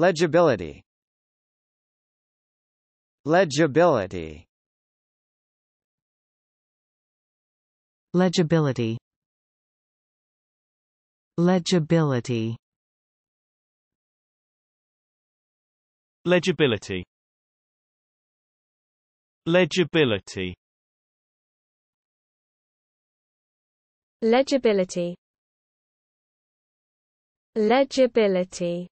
Legibility Legibility Legibility Legibility Legibility Legibility Legibility Legibility